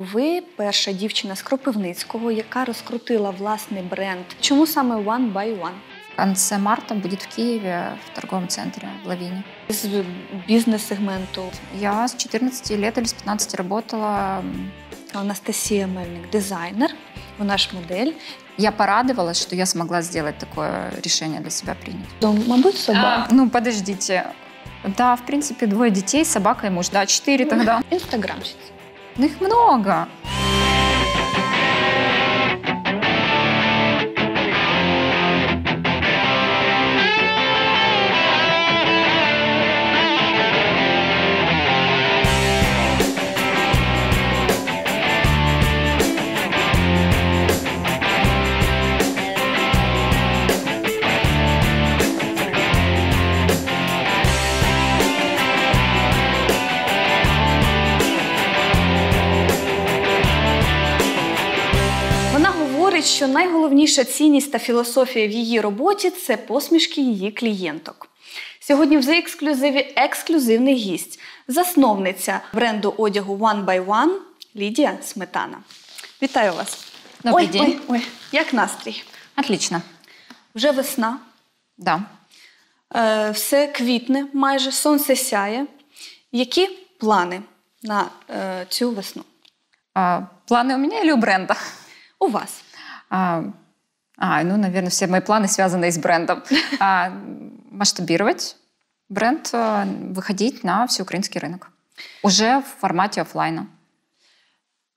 Ви перша дівчина з Кропивницького, яка розкрутила власний бренд. Чому саме One by One? Конце марта будет в Киеве в торговом центре в Лавине. З бізнес-сегменту Я с 14 лет или с 15 работала. Анастасія Мельник, дизайнер, вона ж модель. Я порадовалась, что я смогла сделать такое решение для себя принять. То, мабуть, собака. Ну, подождите. Да, в принципе, двое детей, собака и муж. Да, четыре тогда. Инстаграмщица. Но ну, их много. найбільша цінність та філософія в її роботі це посмішки її клієнток. Сьогодні в «За ексклюзиві ексклюзивний гість, засновниця бренду одягу One by One Лідія Сметана. Вітаю вас! Добрий ой, день. Ой, ой, Як настрій? Отлично. Вже весна. Да. Е, Все квітне, майже сонце сяє. Які плани на е, цю весну? А, плани у мене чи у бренда? У вас. А, ну, наверное, все мои планы связаны с брендом. А, масштабировать бренд, э, выходить на всеукраинский рынок. Уже в форматі офлайна.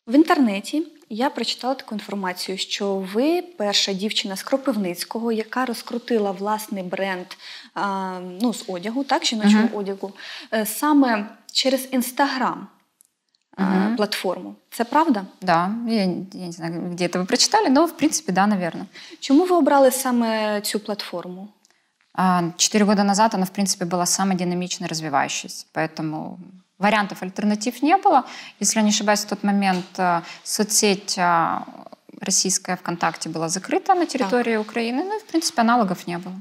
В інтернеті я прочитала таку інформацію, що ви перша дівчина з Кропивницького, яка розкрутила власний бренд ну, з одягу, так, жіночого uh-huh. одягу, е, саме через Інстаграм угу. платформу. Це правда? Да, я, я не знаю, где це ви прочитали, але в принципі, да, наверное. Чому ви обрали саме цю платформу? Чотири роки назад вона, в принципі, була саме динамічно развивающейся, поэтому вариантов альтернатив не было. Если я не ошибаюсь, в тот момент э, соцсеть э, российская ВКонтакте была закрита на території так. України, ну і в принципі аналогов не було.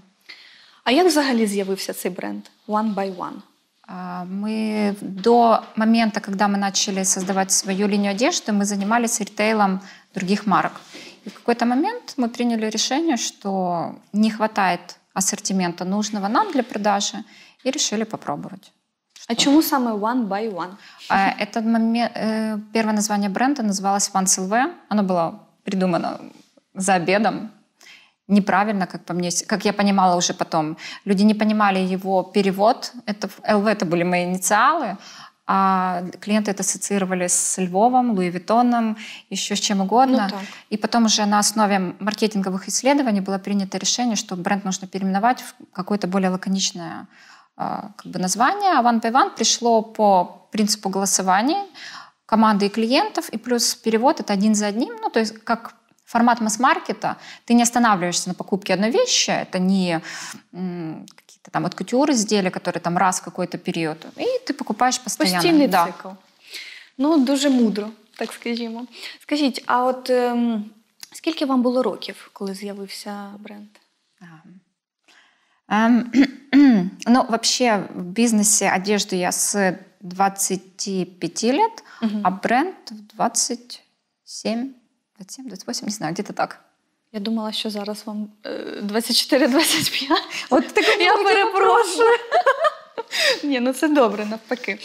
А як взагалі з'явився цей бренд One by One? А, мы до момента, когда мы начали создавать свою линию одежды, мы занимались ритейлом других марок. И в какой-то момент мы приняли решение, что не хватает ассортимента нужного нам для продажи, и решили попробовать. А чему самое One by One? А, Это момент, э, первое название бренда называлось One Silve. Оно было придумано за обедом неправильно, как по мне, как я понимала уже потом. Люди не понимали его перевод. Это ЛВ это были мои инициалы, а клиенты это ассоциировали с Львовом, Луи Виттоном, еще с чем угодно. Ну, и потом уже на основе маркетинговых исследований было принято решение, что бренд нужно переименовать в какое-то более лаконичное а, как бы название. А One by One пришло по принципу голосования команды и клиентов, и плюс перевод это один за одним, ну то есть как формат масс-маркета, ты не останавливаешься на покупке одной вещи, это не какие-то там от кутюр изделия, которые там раз в какой-то период, и ты покупаешь постоянно. Постійний да. цикл. Ну, дуже мудро, так скажімо. Скажіть, а от ем, скільки вам було років, коли з'явився бренд? Ну, вообще в бизнесе одежду я с 25 лет, угу. а бренд в 27. 27, 28, не знаю, где-то так. Я думала, що зараз вам 24-25. От так я перепрошую. Ні, ну це добре, навпаки.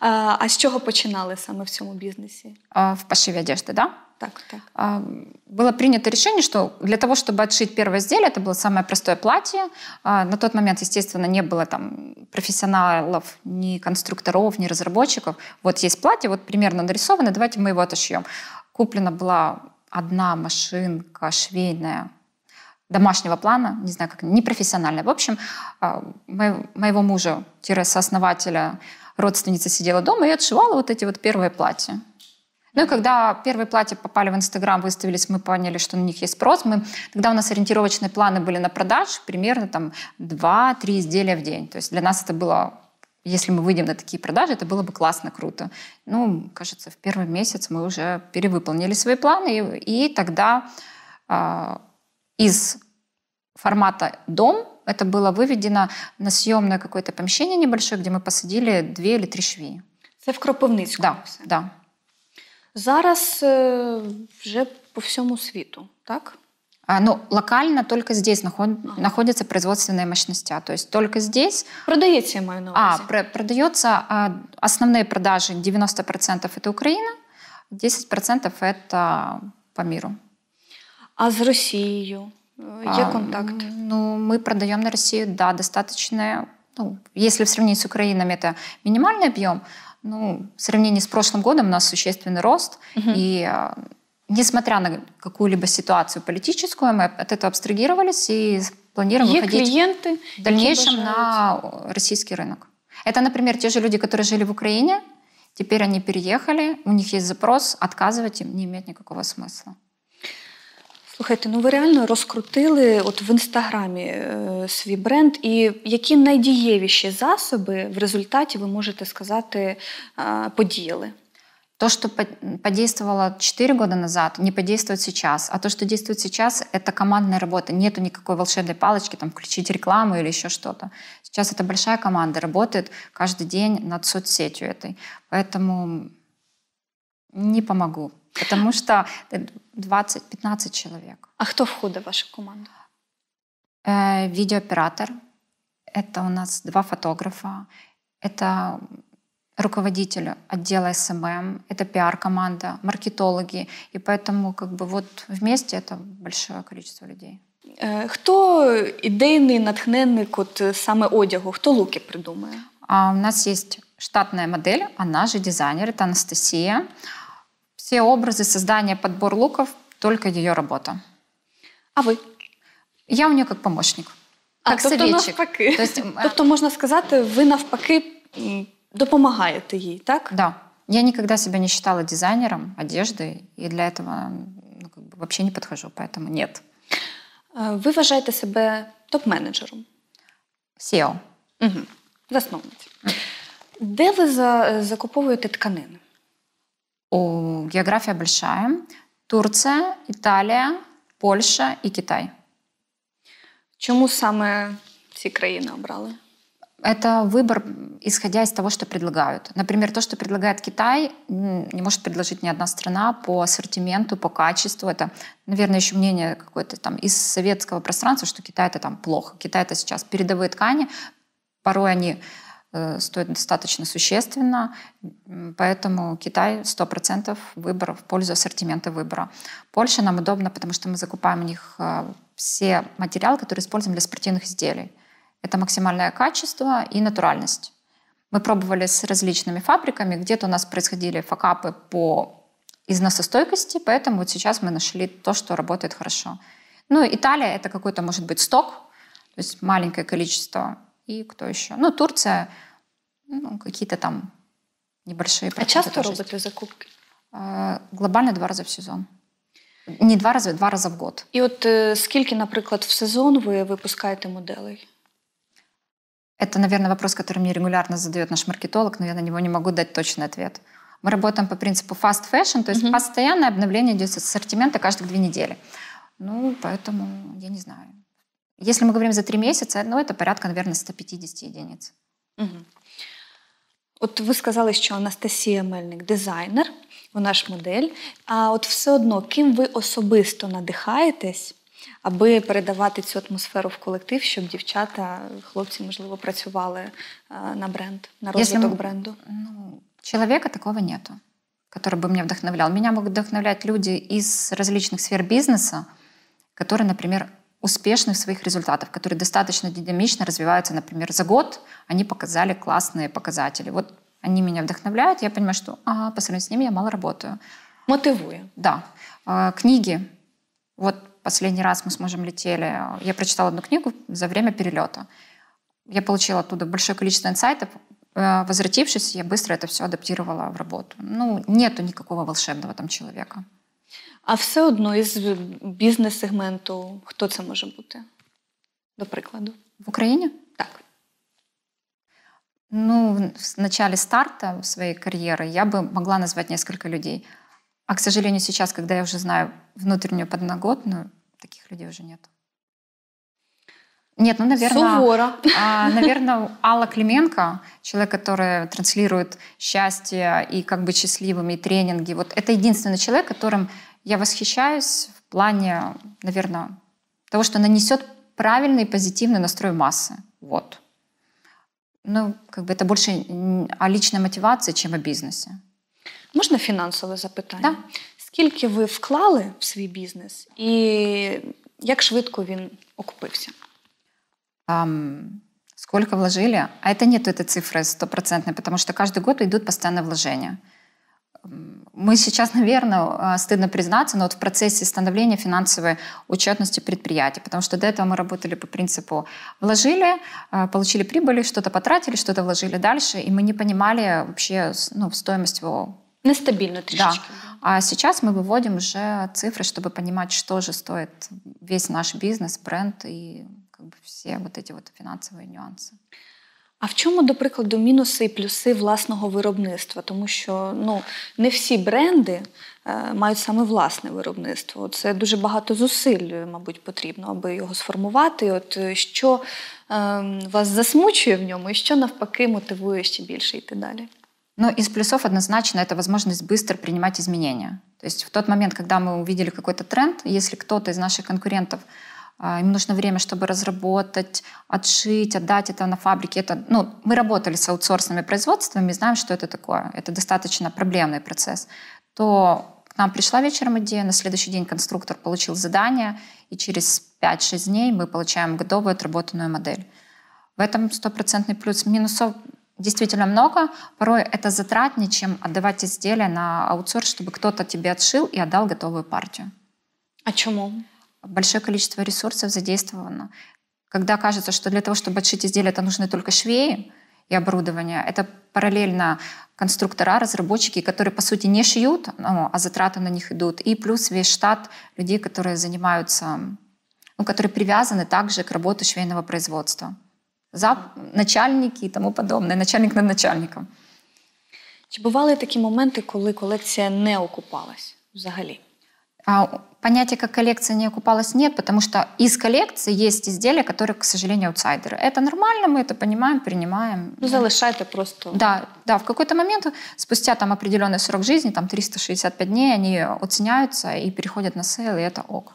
А, а з чого починали саме в цьому бізнесі? А, в пошиве одежды, да? Так, так. А, было принято решение, что для того, чтобы отшить первое изделие, это было самое простое платье. А, на тот момент, естественно, не было там профессионалов, ни конструкторов, ни разработчиков. Вот есть платье, вот примерно нарисовано, давайте мы его отошьем. Куплена была одна машинка швейная домашнего плана, не знаю, как непрофессиональная. В общем, а, моего мужа-сооснователя родственница сидела дома и отшивала вот эти вот первые платья. Ну и когда первые платья попали в Инстаграм, выставились, мы поняли, что на них есть спрос. Мы, тогда у нас ориентировочные планы были на продаж примерно там 2-3 изделия в день. То есть для нас это было если мы выйдем на такие продажи, это было бы классно, круто. Ну, кажется, в первый месяц мы уже перевыполнили свои планы, и, и тогда э, из формата «дом» это было выведено на съемное какое-то помещение небольшое, где мы посадили две или три швії. Это в Кропивницьку? Да, все. да. Зараз е, э, вже по всему свету, так? А, ну, локально только здесь наход... а. находятся производственные мощности. А, то есть только здесь... продается я мою на увазе. А, про- продается... А, основные продажи 90% это Украина, 10% это по миру. А с Россией? Є контакт? А, ну, мы продаем на Россию, да, достаточно. Ну, если в сравнении с Украиной, это минимальный объем, ну, в сравнении с прошлым годом у нас существенный рост, угу. и несмотря на какую-либо ситуацию политическую, мы от этого абстрагировались и планируем Е выходить клиенты в дальнейшем на российский рынок. Это, например, те же люди, которые жили в Украине, теперь они переехали, у них есть запрос, отказывать им не имеет никакого смысла. Слухайте, ну ви реально розкрутили от в інстаграмі е, свій бренд, і які найдієвіші засоби в результаті ви можете сказати е, подіяли? То, что подействовало 4 года назад, не подействует сейчас. А то, что действует сейчас, это командная работа. Нету никакой волшебной палочки, там, включить рекламу или еще что-то. Сейчас это большая команда, работает каждый день над соцсетью этой. Поэтому не помогу. Потому что 20-15 э, человек. А кто входит в вашу команду? Э, видеооператор. Это у нас два фотографа. Это Руководителю отдела СММ, это пиар-команда, маркетологи. И поэтому как бы вот вместе это большое количество людей. Э, кто ідейний натхненник от э, самой одягу? кто луки придумує? А у нас есть штатная модель, она же дизайнер, это Анастасия. Все образы, создание, подбор луков – только ее работа. А вы? Я у нее как помощник, а, как тобто советчик. Навпаки. То есть, тобто можна сказати, ви навпаки допомагаете ей, так? Да. Я никогда себя не считала дизайнером одежды, и для этого ну, как бы вообще не подхожу, поэтому нет. Ви э, вважаєте себе топ-менеджером? SEO. Угу. Засновниця. Де ви за, закуповуєте тканини? О, география большая. Турция, Италия, Польша и Китай. Чему самые все країни обрали? это выбор, исходя из того, что предлагают. Например, то, что предлагает Китай, не может предложить ни одна страна по ассортименту, по качеству. Это, наверное, еще мнение какое-то там из советского пространства, что Китай это там плохо. Китай это сейчас передовые ткани, порой они э, стоит достаточно существенно, поэтому Китай 100% выбор в пользу ассортимента выбора. Польша нам удобна, потому что мы закупаем у них э, все материалы, которые используем для спортивных изделий. Это максимальное качество и натуральность. Мы пробовали с различными фабриками, где-то у нас происходили факапы по износостойкости, поэтому вот сейчас мы нашли то, что работает хорошо. Ну, Италия — это какой-то, может быть, сток, то есть маленькое количество. И кто еще? Ну, Турция, ну, какие-то там небольшие. А часто роботы закупки? А, глобально два раза в сезон. Не два раза, два раза в год. І от э, сколько, например, в сезон вы выпускаете моделей? Это, наверное, вопрос, который мне регулярно задает наш маркетолог, но я на него не могу дать точный ответ. Мы работаем по принципу fast fashion, то есть угу. постоянное обновление идет с ассортимента каждых две недели. Ну, поэтому я не знаю. Если мы говорим за три месяца, ну, это порядка, наверное, 150 единиц. Угу. От ви сказали, що Анастасія Мельник дизайнер, вона ж модель. А от все одно, ким ви особисто надихаєтесь? аби передавати цю атмосферу в колектив, щоб дівчата, хлопці, можливо, працювали на бренд, на розвиток Если... бренду. Ну, человека такого нету, который бы меня вдохновлял. Меня могут вдохновлять люди из различных сфер бизнеса, которые, например, успешны в своих результатах, которые достаточно динамично развиваются, например, за год они показали классные показатели. Вот они меня вдохновляют, я понимаю, что ага, по сравнению с ними я мало работаю. Мотивую. Да. Книги. Вот Последний раз мы с мужем летели. Я прочитала одну книгу за время перелета. Я получила оттуда большое количество инсайтов. Э, возвратившись, я быстро это все адаптировала в работу. Ну, нету никакого волшебного там человека. А все одно из бизнес сегменту кто это может быть, До прикладу? В Украине? Так. Ну, в начале старта своей карьеры я бы могла назвать несколько людей. А, к сожалению, сейчас, когда я уже знаю внутреннюю подноготную, таких людей уже нет. Нет, ну, наверное... Сувора. А, наверное, Алла Клименко, человек, который транслирует счастье и как бы счастливыми, и тренинги. Вот это единственный человек, которым я восхищаюсь в плане, наверное, того, что она несет правильный и позитивный настрой массы. Вот. Ну, как бы это больше о а личной мотивации, чем о бизнесе. Можно фінансове запитання? Да скільки ви вклали в свій бізнес, і як швидко він окупився? Um, сколько вложили? А это нет этой цифры стопроцентной, потому что каждый год идут постоянные вложения. Мы сейчас, наверное, э, стыдно признаться, но вот в процессе становления финансовой учетности предприятия, потому что до этого мы работали по принципу вложили, э, получили прибыль, что-то потратили, что-то вложили дальше, и мы не понимали вообще ну, стоимость его. Нестабильно трішечки. Да. А сейчас мы выводим уже цифры, чтобы понимать, что же стоит весь наш бізнес, бренд і как бы все вот эти вот фінансові нюанси. А в чому, до прикладу, мінуси і плюси власного виробництва? Тому що ну, не всі бренди е, мають саме власне виробництво. Це дуже багато зусиль, е, мабуть, потрібно, аби його сформувати. От е, Що е, вас засмучує в ньому, і що навпаки мотивує ще більше йти далі? Но ну, из плюсов однозначно это возможность быстро принимать изменения. То есть в тот момент, когда мы увидели какой-то тренд, если кто-то из наших конкурентов а, им нужно время, чтобы разработать, отшить, отдать это на фабрике. Это, ну, мы работали с аутсорсными производствами, знаем, что это такое. Это достаточно проблемный процесс. То к нам пришла вечером идея, на следующий день конструктор получил задание, и через 5-6 дней мы получаем готовую отработанную модель. В этом стопроцентный плюс. Минусов действительно много. Порой это затратнее, чем отдавать изделия на аутсорс, чтобы кто-то тебе отшил и отдал готовую партию. А чему? Большое количество ресурсов задействовано. Когда кажется, что для того, чтобы отшить изделия, это нужны только швеи и оборудование, это параллельно конструктора, разработчики, которые, по сути, не шьют, ну, а затраты на них идут, и плюс весь штат людей, которые занимаются, ну, которые привязаны также к работе швейного производства зап... начальники і тому подобне, начальник над начальником. Чи бували такі моменти, коли колекція не окупалась взагалі? А, понятия, как коллекция не окупалась, нет, потому что из коллекции есть изделия, которые, к сожалению, аутсайдеры. Это нормально, мы это понимаем, принимаем. Ну, залишайте просто. Да, да, в какой-то момент, спустя там определенный срок жизни, там 365 дней, они оціняються и переходят на сейл, и это ок.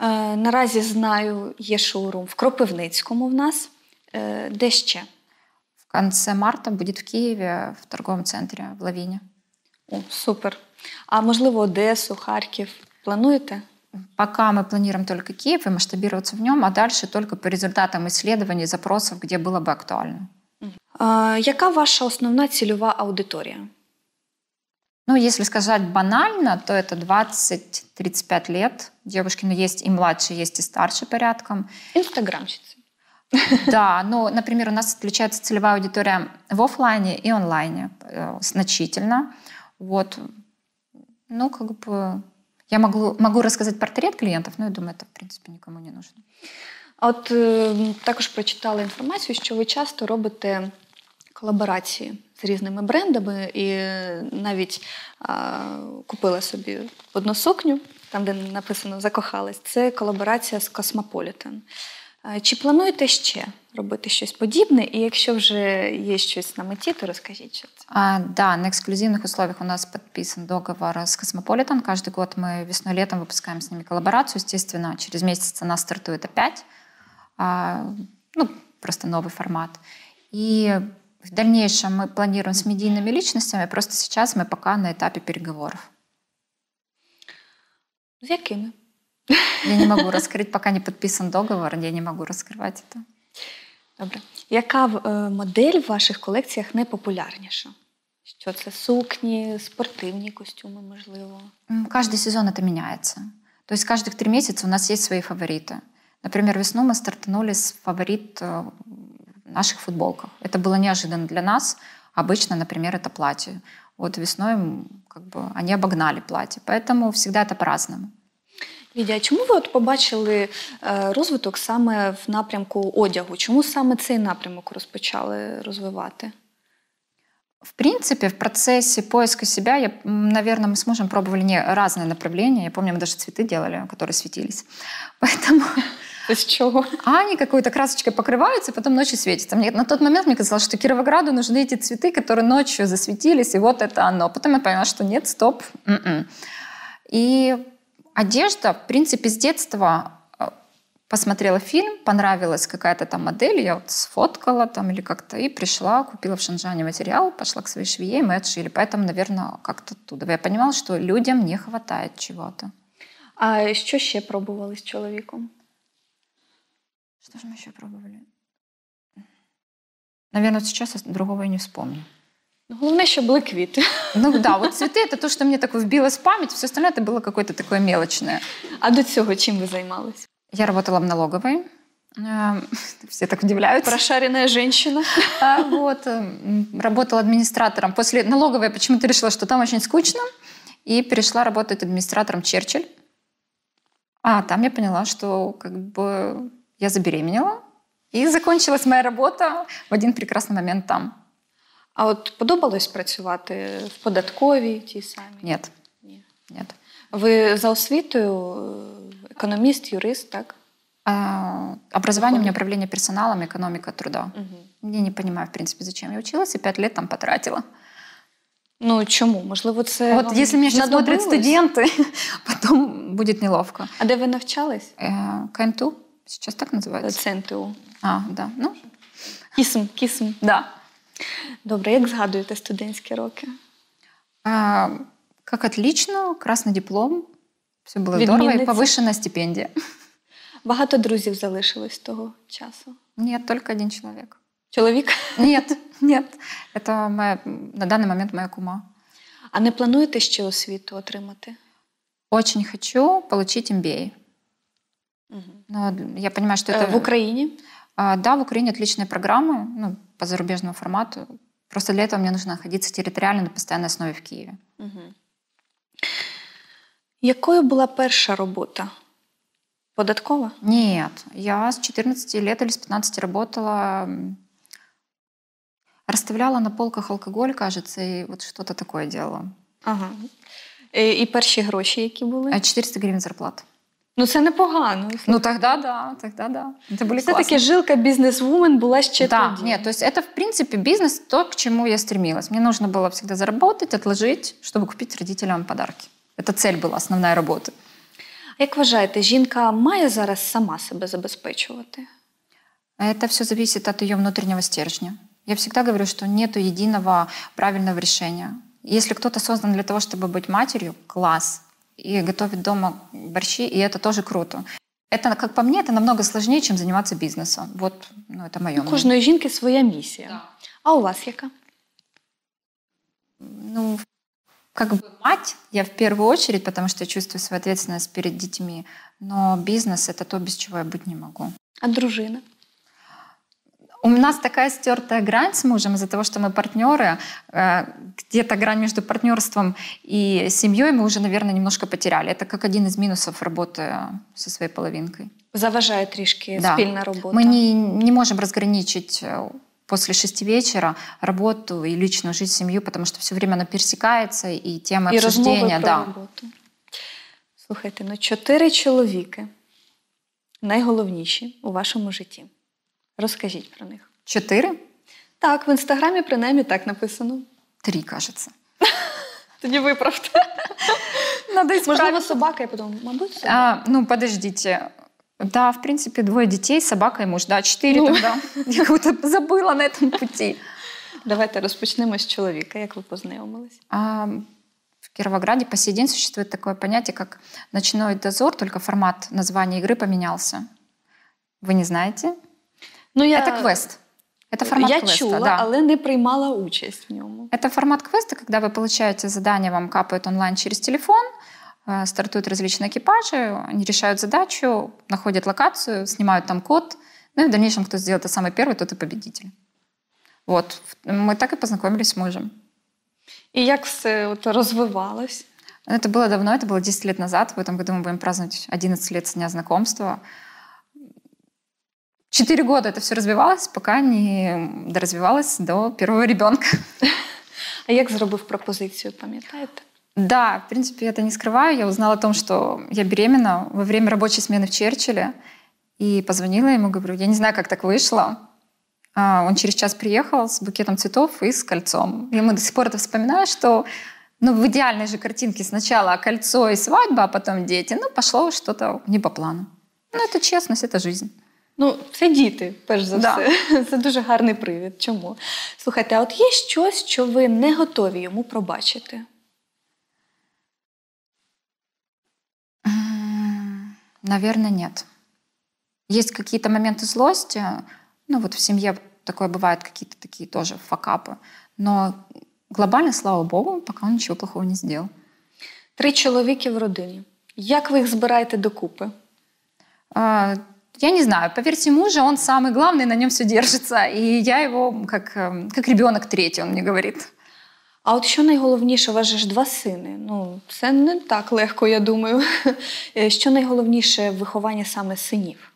Э, наразі знаю, є шоурум в Кропивницькому в нас. Э, Деще. В конце марта будет в Києві в торговому центрі в Лавіні. О, супер. А можливо, Одесу, Харків плануєте? Пока мы планируем только Киев и масштабироваться в нем, а дальше только по результатам исследований, запросов, где было бы актуально. А, яка ваша основная целевая аудитория? Ну, если сказать банально, то это 20-35 лет. Девушки, но ну, есть и младше, есть и старше порядком. Инстаграмщицы. Да, ну, например, у нас отличается целевая аудитория в офлайне и онлайне э, значительно. Вот, ну, как бы, я могу, могу розказати портрет клієнтів, але я думаю, це в принципі нікому не нужно. от також прочитала інформацію, що ви часто робите колаборації з різними брендами, і э, навіть е, купила собі одну сукню, там де написано закохалась. Це колаборація з Cosmopolitan. А чи плануєте ще робити щось подібне? І якщо вже є щось на меті, то розкажіть, що це. А, да, на эксклюзивных условиях у нас подписан договор с Cosmopolitan. Каждый год мы весной-летом выпускаем с ними коллаборацию. Естественно, через месяц она стартует опять. А, ну, просто новый формат. И в дальнейшем мы планируем с медийными личностями, просто сейчас мы пока на этапе переговоров. З якими? Я не могу раскрыть, пока не подписан договор, я не могу раскрывать это. Добре. Яка модель в ваших колекціях найпопулярніша? Що це сукні, спортивні костюми, можливо? Кожен сезон это меняется. То есть каждых три месяца у нас есть свои фавориты. Например, весну мы стартанули с фаворит э, в наших футболках. Это было неожиданно для нас. Обычно, например, это платье. Вот весной как бы, они обогнали платье. Поэтому всегда это по-разному. Лідія, а чому ви от побачили розвиток саме в напрямку одягу? Чому саме цей напрямок розпочали розвивати? В принципе, в процессе поиска себя, я, наверное, мы с мужем пробовали не разные направления. Я помню, мы даже цветы делали, которые светились. Поэтому... Из чего? А они какой-то красочкой покрываются, и потом ночью светятся. Мне, на тот момент мне казалось, что Кировограду нужны эти цветы, которые ночью засветились, и вот это оно. Потом я поняла, что нет, стоп. М м-м. -м. И Одежда, в принципе, с детства э, посмотрела фильм, понравилась какая-то там модель, я вот сфоткала там или как-то и пришла, купила в Шанжане материал, пошла к своей швее, мы отшили. Поэтому, наверное, как-то оттуда. Я понимала, что людям не хватает чего-то. А что еще пробували с человеком? Что же мы еще пробовали? Наверное, сейчас другого и не вспомню. Главное, чтобы были квиты. Ну да, вот цветы это то, что мне так вбилось в память, все остальное это было какое-то такое мелочное. А до всего чем вы займалися? Я работала в налоговой. Э, все так удивляются. Прошаренная женщина. А, вот. Э, работала администратором. После налоговой я почему-то решила, что там очень скучно. И перешла работать администратором Черчилль. А там я поняла, что как бы я забеременела. И закончилась моя работа в один прекрасный момент там. А от подобалось працювати в податковій тій самій? Ні. Ні. Ні. Ви за освітою економіст, юрист, так? А, образование Какое? у меня управление персоналом, экономика труда. Угу. Я не понимаю, в принципе, зачем я училась, и пять лет там потратила. Ну чому? Можливо, це От, якщо э, ну, мене зараз смотрять студенти, потім буде неловко. А де ви навчались? Э, КНТУ. Сейчас так называется. ЦНТУ. А, да. Ну. Кисм, кисм. Да. Добре, як згадуєте студентські роки? Як Как отлично, красный диплом, все було здорово, і повишена стипендія. Багато друзів залишилось з того часу? Ні, тільки один чоловік. Чоловік? Ні, ні. Це моя, на даний момент моя кума. А не плануєте ще освіту отримати? Очень хочу отримати MBA. Угу. Ну, Но я понимаю, что е, это... В Україні? Да, в Україні отличные программы. Ну, по зарубежному формату. Просто для этого мне нужно находиться территориально на постоянной основе в Киеве. Какая была первая работа робота? Податкова? Нет. Я с 14 лет или с 15 работала, расставляла на полках алкоголь, кажется, и вот что-то такое делала. Ага. Э, и первые перші гроші, які були? 400 гривень зарплата. Ну, це непогано. Ну, тогда да, тогда да. Это были Все-таки жилка бизнес-вумен была ще да, тоді. Нет, то есть это, в принципе, бизнес, то, к чему я стремилась. Мне нужно было всегда заработать, отложить, чтобы купить родителям подарки. Это цель была, основная работа. А як вважаєте, жінка має зараз сама себе забезпечувати? Это все зависит от ее внутреннего стержня. Я всегда говорю, что нет единого правильного решения. Если кто-то создан для того, чтобы быть матерью, класс и готовит дома борщи, и это тоже круто. Это, как по мне, это намного сложнее, чем заниматься бизнесом Вот, ну, это мое У кожної жінки своя миссия Да. А у вас яка? Ну, как бы мать я в первую очередь, потому что я чувствую свою ответственность перед детьми. Но бизнес — это то, без чего я быть не могу. А дружина? У нас такая стертая грань с мужем из-за того, что мы партнеры. Э, где-то грань между партнерством и семьей мы уже, наверное, немножко потеряли. Это как один из минусов работы со своей половинкой. Заважає трішки да. спільна робота. Мы не, не можем разграничить э, после шести вечера работу и личную жизнь, семью, потому что все время она пересекается, и тема и обсуждения. Про да. роботу. Слухайте, ну чотири чоловіки найголовніші у вашому житті. Розкажіть про них. Чотири? Так, в інстаграмі принаймні так написано. Три, кажеться. Тоді виправте. Ну, Можливо, собака, я подумала, мабуть, а, собака. Ну, подождите. Да, в принципе, двое детей, собака и муж. Да, чотири ну. тогда. Я как будто забыла на этом пути. Давайте розпочнемо з чоловіка, як ви познайомились. А, в Кировограде по сей день существует такое понятие, как «ночной дозор», только формат названия игры поменялся. Вы не знаете? Ну, я... это квест. Это формат Я квеста, чула, да. але не приймала участь в ньому. Это формат квеста, когда вы получаете задание, вам капают онлайн через телефон, э, стартуют различные экипажи, они решают задачу, находят локацию, снимают там код, ну и в дальнейшем, кто сделает это самый первый, тот и победитель. Вот. Мы так и познакомились с мужем. И как все вот развивалось? Ну, это было давно, это было 10 лет назад. В этом году мы будем праздновать 11 лет с дня знакомства. Четыре года это все развивалось, пока не доразвивалось до первого ребенка. А як зробив пропозицию, пам'ятаєте? Да, в принципе, это не скрываю. Я узнала о том, что я беременна во время рабочей смены в Черчилле. И позвонила ему, говорю, я не знаю, как так вышло. А, он через час приехал с букетом цветов и с кольцом. И мы до сих пор это вспоминаем, что ну, в идеальной же картинке сначала кольцо и свадьба, а потом дети. Ну, пошло что-то не по плану. Ну, это честность, это жизнь. Ну, це діти, перш за да. все. Це дуже гарний привід. Чому? Слухайте, а от є щось, що ви не готові йому пробачити? Наверное, нет. Есть какие-то моменты злости. Ну, вот в семье такое бывает, какие-то такие тоже факапы. Но глобально, слава Богу, пока он ничего плохого не сделал. Три чоловіки в родині. Як ви їх збираєте докупи? Я не знаю, поверьте мужа, он самый главный, на нем все держится. и я его как эм, как ребенок третій, он мне говорит. А от що найголовніше, у вас же ж два сини. Ну, це не так легко, я думаю. Що найголовніше в вихованні саме синів?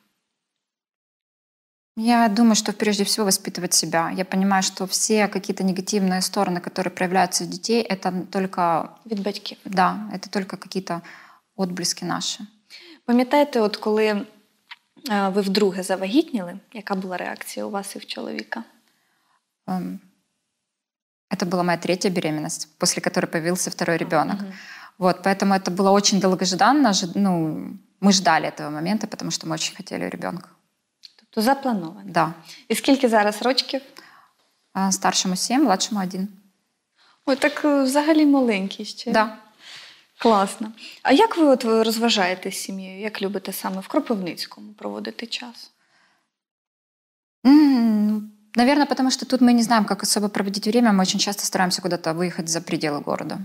Я думаю, что прежде всего воспитывать себя. Я понимаю, что все какие-то негативные стороны, которые проявляются у детей, это только... Від батьків. Да, это только какие-то отблески наши. Пам'ятаєте, от коли а, ви вдруге завагітніли? Яка була реакція у вас і в чоловіка? Это была моя третья беременность, после которой появился второй ребенок. Mm-hmm. Вот, поэтому это было очень долгожданно. Ну, мы ждали этого момента, потому что мы очень хотели ребенка. То заплановано? Да. І скільки зараз рочків? А, старшому 7, младшому один. Ой, так взагалі маленький ще. Да. Класно. А як ви от розважаєте сім'єю? Як любите саме в Кропивницькому проводити час? Mm, ну, наверное, потому что тут мы не знаем, как особо проводить время. Мы очень часто стараемся куда-то выехать за пределы города.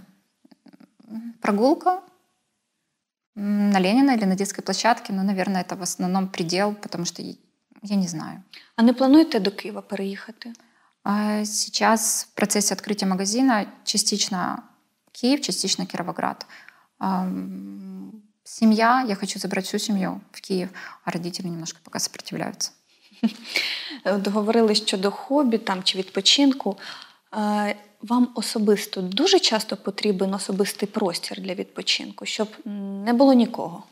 Прогулка на Ленина или на детской площадке, ну, наверное, это в основном предел, потому что я не знаю. А не плануєте до Киева переехать? А сейчас в процессе открытия магазина частично Київ, частично Кировоград. Сім'я, я хочу забрати всю сім'ю в Київ, а родители немножко поки сопротивляються. Е, Договорили щодо хобі там чи відпочинку. Е, вам особисто дуже часто потрібен особистий простір для відпочинку, щоб не було нікого.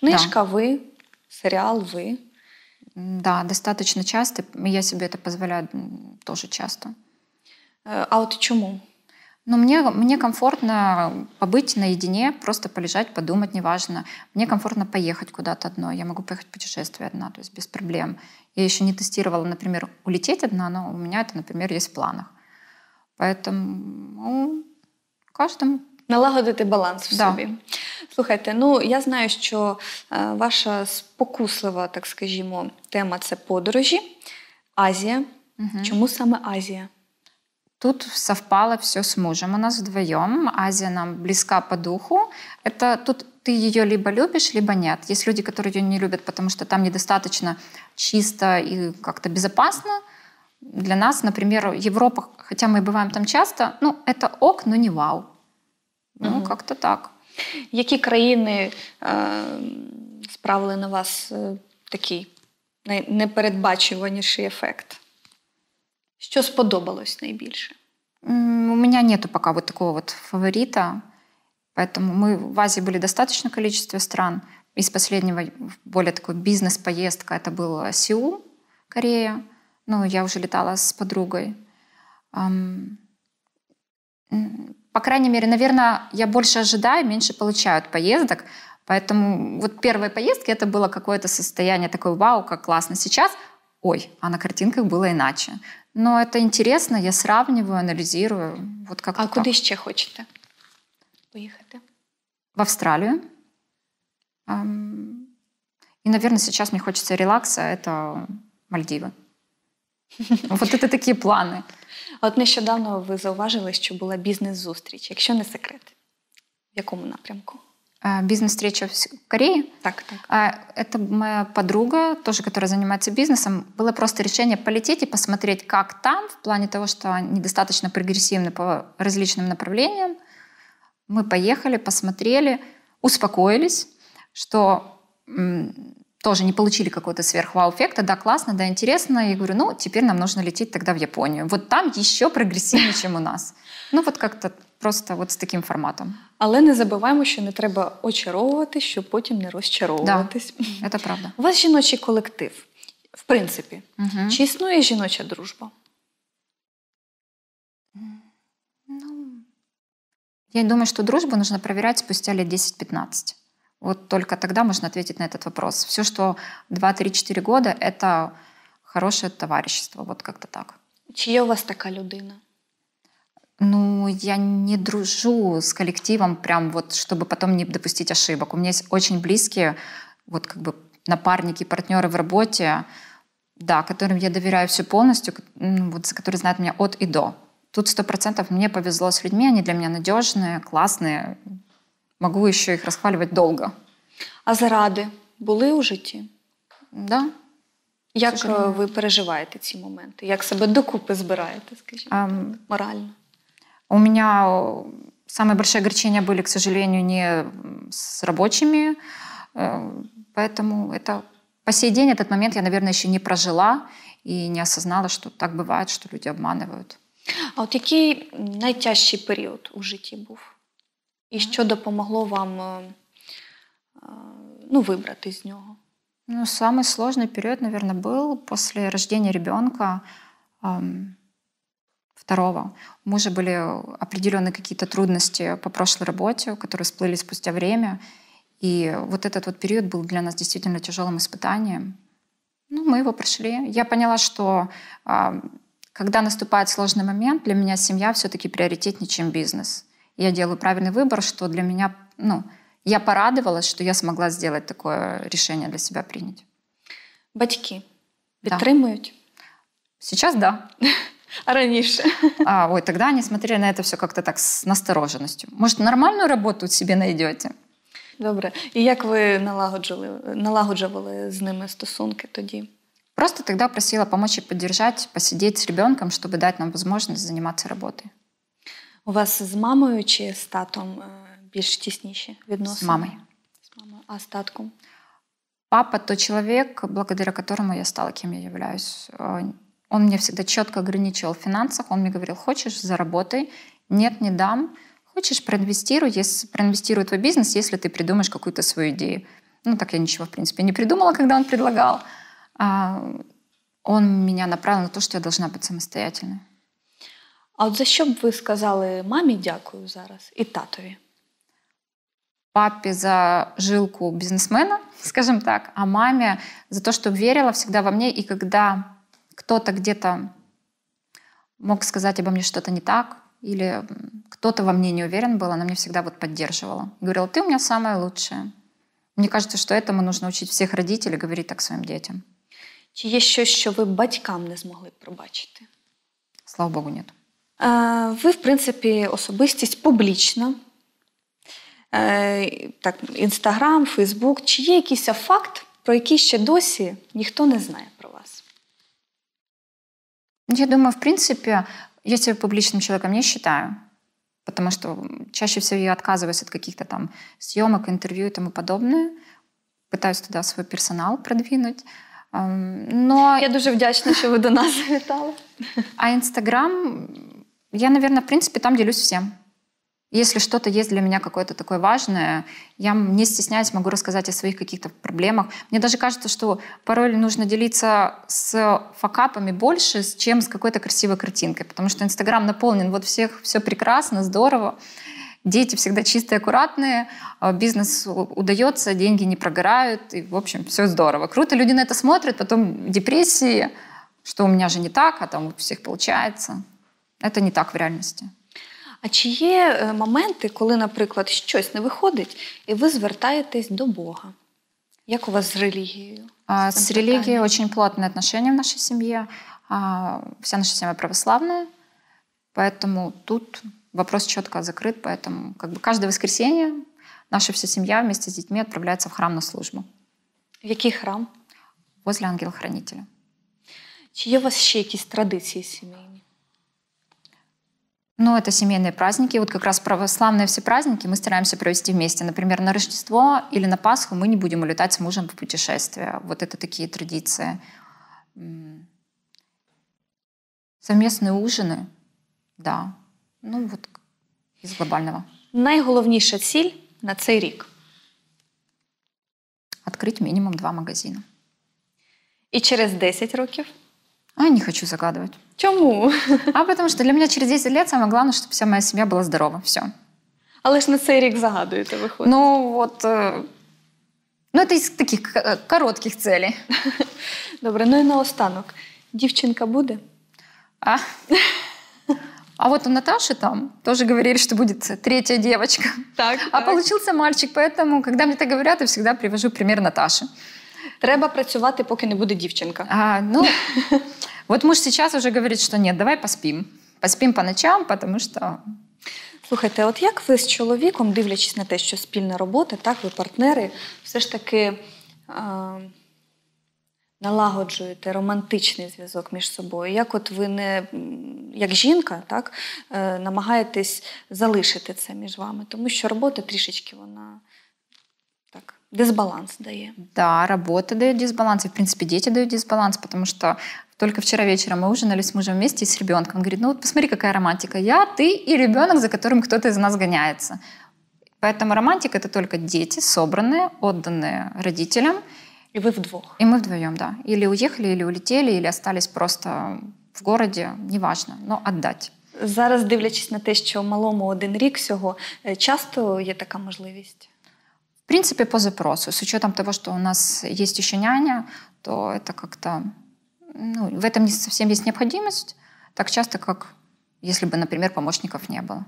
Книжка, да. ви, серіал ви. Да, достаточно часто. Я собі це дозволяю дуже часто. Е, а от чому? Ну, мне, мне комфортно побыть наедине, просто полежать, подумать, неважно. Мне комфортно поехать куда-то одной. Я могу поехать в путешествие одна, то есть без проблем. Я еще не тестировала, например, улететь одна, но у меня это, например, есть в планах. Поэтому ну, каждому Налагодити баланс в да. собі. Слухайте, ну я знаю, що е, а, ваша спокуслива, так скажімо, тема це подорожі, Азія. Угу. Чому саме Азія? Тут совпало все с мужем у нас вдвоем. Азия нам близка по духу. Это тут ты ее либо любишь, либо нет. Есть люди, которые ее не любят, потому что там недостаточно чисто и как-то безопасно. Для нас, например, Европа, хотя мы бываем там часто, ну, это ок, но не вау. Ну, угу. как-то так. Які страны е, а, справили на вас е, такий найнепередбачуваніший ефект? Що сподобалось найбільше? У меня нету пока вот такого вот фаворита, поэтому мы в Азии были достаточно количество стран. Из последнего более такой бизнес-поездка это был Сеул, Корея. Ну, я уже летала с подругой. По крайней мере, наверное, я больше ожидаю, меньше получаю от поездок. Поэтому вот первые поездки это было какое-то состояние такое, вау, как классно. Сейчас, ой, а на картинках было иначе. Но это интересно, я сравниваю, аналізую. От як а куда еще хочете поїхати? В Австралию. И, наверное, сейчас мне хочется релакса, это Мальдивы. Ну, от це такі плани. А от нещодавно ви зауважили, що була бізнес-зустріч, якщо не секрет, в якому напрямку? А, бизнес-встреча в Корее. Так, так. А, это моя подруга, тоже, которая занимается бизнесом. Было просто решение полететь и посмотреть, как там, в плане того, что они достаточно прогрессивны по различным направлениям. Мы поехали, посмотрели, успокоились, что тоже не получили какого-то сверхвау-эффекта. Да, классно, да, интересно. Я говорю, ну, теперь нам нужно лететь тогда в Японию. Вот там еще прогрессивнее, чем у нас. Ну, вот как-то просто вот с таким форматом. Але не забуваємо, що не треба очаровувати, щоб потім не розчаровуватись. Да, Це правда. У вас жіночий колектив, в принципі. Угу. Чи існує жіноча дружба? Ну, я думаю, что дружбу нужно проверять спустя лет 10-15. Вот только тогда можно ответить на этот вопрос. Все, что 2-3-4 года, это хорошее товарищество. Вот как-то так. Чи у вас такая людина? Ну, я не дружу с коллективом прям вот, чтобы потом не допустить ошибок. У меня есть очень близкие вот как бы напарники, партнеры в работе, да, которым я доверяю все полностью, ну, вот, которые знают меня от и до. Тут сто процентов мне повезло с людьми, они для меня надежные, классные. Могу еще их расхваливать долго. А заради были у житті? Да. Як ви переживаєте ці моменти? Як себе докупи збираєте, скажімо, um, морально? У меня э, самые большие огорчения были, к сожалению, не с рабочими, э, поэтому это по сей день этот момент я, наверное, еще не прожила и не осознала, что так бывает, что люди обманывают. А от який найтяжчий період у житті був? І що допомогло вам ну, вибрати з нього? Ну, самый сложный период, наверное, был после рождения ребенка. Второго. У мужа были определенные какие-то трудности по прошлой работе, которые всплыли спустя время. И вот этот вот период был для нас действительно тяжелым испытанием. Ну, мы его прошли. Я поняла, что а, когда наступает сложный момент, для меня семья все-таки приоритетнее, чем бизнес. Я делаю правильный выбор, что для меня, ну, я порадовалась, что я смогла сделать такое решение для себя принять. Батьки да. підтримують? Сейчас да. А А, ой, тогда они смотрели на это все как-то так с настороженностью. Может, нормальную работу себе найдете? Добре. І як ви налагоджували, налагоджували з ними стосунки тоді? Просто тогда просила помочь и поддержать, посидеть с ребенком, чтобы нам возможность заниматься работой. У вас з мамою чи з татом е, більш тісніші відносини? З мамою. З мамою. А з татком? Папа – тот человек, благодаря которому я стала кем я являюсь. Э, Он мне всегда четко ограничивал в финансах. Он мне говорил, хочешь, заработай. Нет, не дам. Хочешь, проинвестируй. Если, проинвестируй твой бизнес, если ты придумаешь какую-то свою идею. Ну, так я ничего, в принципе, не придумала, когда он предлагал. А, он меня направил на то, что я должна быть самостоятельной. А вот за що б ви сказали маме, дякую зараз и татові? Папе за жилку бизнесмена, скажем так, а маме за то, что верила всегда во мне. И когда кто-то где-то мог сказать обо мне что-то не так, или кто-то во мне не уверен был, она мне всегда вот поддерживала. Говорила, ты у меня самая лучшая. Мне кажется, что этому нужно учить всех родителей говорить так своим детям. Чи є щось, що ви батькам не змогли пробачити? Слава Богу, ні. А, ви, в принципі, особистість публічна. Так, Інстаграм, Фейсбук. Чи є якийсь факт, про який ще досі ніхто не знає про вас? Я думаю, в принципе, я себя публичным человеком не считаю, потому что чаще всего я отказываюсь от каких-то там съемок, интервью и тому подобное. Пытаюсь туда свой персонал продвинуть. Эм, но... Я дуже вдячна, что вы до нас завітали. А Инстаграм, я, наверное, в принципе, там делюсь всем. Если что-то есть для меня какое-то такое важное, я не стесняюсь, могу рассказать о своих каких-то проблемах. Мне даже кажется, что порой нужно делиться с факапами больше, чем с какой-то красивой картинкой, потому что Инстаграм наполнен вот всех, все прекрасно, здорово. Дети всегда чистые, аккуратные, а, бизнес удается, деньги не прогорают, и, в общем, все здорово. Круто, люди на это смотрят, потом депрессии, что у меня же не так, а там у всех получается. Это не так в реальности. А чи є моменти, коли, наприклад, щось не виходить, і ви звертаєтесь до Бога? Як у вас з релігією? А, с релігією очень плотные отношения в нашей семье. А, вся наша семья православная, поэтому тут вопрос четко закрыт. Поэтому как бы каждое воскресенье наша вся семья вместе с детьми отправляется в храм на службу. В який храм? Возле ангел хранителя Чи є у вас ще якісь традиції сім'ї? Ну, это семейные праздники. Вот как раз православные все праздники мы стараемся провести вместе. Например, на Рождество или на Пасху мы не будем улетать с мужем в путешествие. Вот это такие традиции. Совместные ужины, да. Ну, вот из глобального. Найголовніша цель на цей рік. Открыть минимум два магазина. И через 10 років. А не хочу загадывать. Чому? А потому що для мене через 10 лет самое главное, щоб вся моя сім'я була здорова. Все. Але ж на цей рік загадуєте, виходить. Ну, от. Э, ну, это із таких э, коротких целей. Добре, ну і наостанок. Дівчинка буде? А? А вот у Наташи там тоже говорили, что будет третья девочка. Так, а так. получился мальчик, поэтому, когда мне так говорят, я всегда привожу пример Наташи. Треба працювати, поки не буде дівчинка. А, ну, вот муж зараз вже говорить, що ні, давай поспім. Поспим по ночам, тому що. Слухайте, от як ви з чоловіком, дивлячись на те, що спільна робота, так, ви партнери, все ж таки е, налагоджуєте романтичний зв'язок між собою? Як от ви не, як жінка, так, е, намагаєтесь залишити це між вами? Тому що робота трішечки вона Дисбаланс дає. Да, работа дает дисбаланс, и, в принципе, дети дают дисбаланс, потому что только вчера вечером мы ужинали с мужем вместе и с ребенком. говорит, ну вот посмотри, какая романтика. Я, ты и ребенок, за которым кто-то из нас гоняется. Поэтому романтика — это только дети, собранные, отданные родителям. И вы вдвох. И мы вдвоем, да. Или уехали, или улетели, или остались просто в городе, неважно, но отдать. Зараз, дивлячись на те, что малому один рік всего, часто є така можливість? В принципе, по запросу. С учетом того, что у нас есть еще няня, то это как-то... Ну, в этом не совсем есть необходимость, так часто, как если бы, например, помощников не было.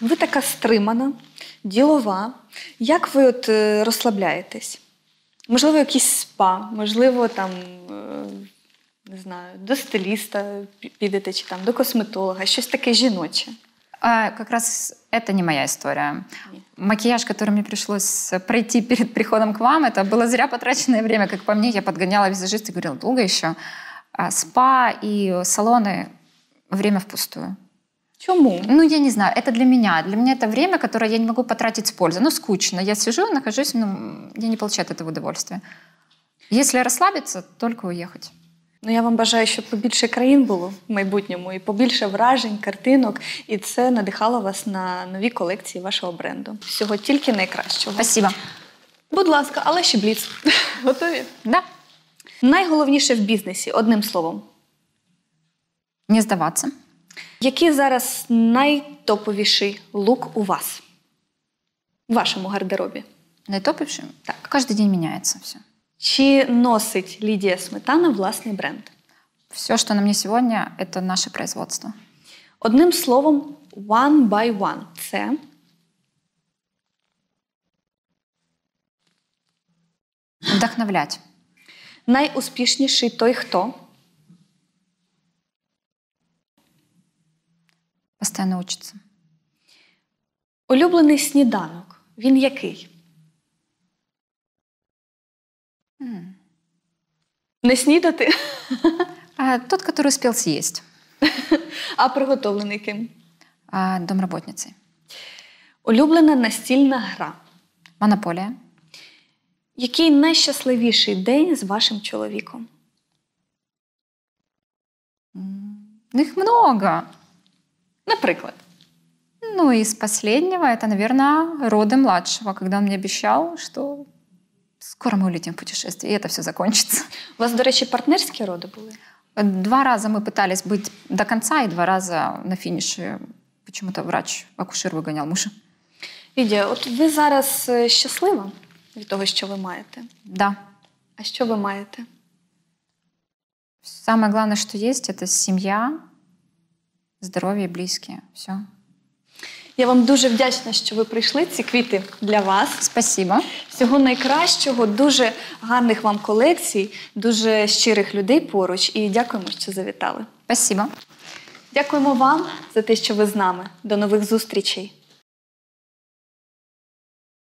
Вы така стримана, ділова. Як ви от э, розслабляєтесь? Можливо, якийсь спа, можливо, там не знаю, до стиліста підете чи там до косметолога, щось таке жіноче. А, как раз это не моя история. Нет. Макияж, который мне пришлось э, пройти перед приходом к вам, это было зря потраченное время. Как по мне, я подгоняла визажиста и говорила, долго еще. А спа и салоны – время впустую. Чему? Ну, я не знаю, это для меня. Для меня это время, которое я не могу потратить с пользой. Ну, скучно. Я сижу, нахожусь, но ну, я не получаю от этого удовольствия. Если расслабиться, только уехать. Ну, я вам бажаю, щоб побільше країн було в майбутньому і побільше вражень, картинок, і це надихало вас на нові колекції вашого бренду. Всього тільки найкращого. Спасибо. Будь ласка, але ще бліц. Готові? Да. Найголовніше в бізнесі одним словом. Не здаватися. Який зараз найтоповіший лук у вас? В вашому гардеробі? Найтоповіший? Так. Кожен день міняється все. Чи носить Лідія Сметана власний бренд? Все, что на мне сегодня, это наше производство. Одним словом, one by one це Вдохновлять. найуспішніший той, хто Постоянно учиться. улюблений сніданок. Він який? Не снідати? А, тот, который успел съесть. А приготовлений ким? А, домработниці. Улюблена настільна гра. Монополія. Який найщасливіший день з вашим чоловіком? Их ну, много. Наприклад. Ну, из последнего это, наверное, роды младшего, когда он мне обещал, що. скоро мы улетим в путешествие, і це все закончится. У вас, до речі, партнерські роди були? Два раза мы пытались быть до конца, и два раза на финише почему-то врач акушер выгонял мужа. Лідія, Вот вы зараз э, счастлива от того, что вы маєте? Да. А что вы маєте? Самое главное, что есть, это семья, здоровье, близкие. Все. Я вам дуже вдячна, що ви прийшли. Ці квіти для вас. Спасибо! Всього найкращого, дуже гарних вам колекцій, дуже щирих людей поруч. І дякуємо, що завітали. Спасіба. Дякуємо вам за те, що ви з нами. До нових зустрічей.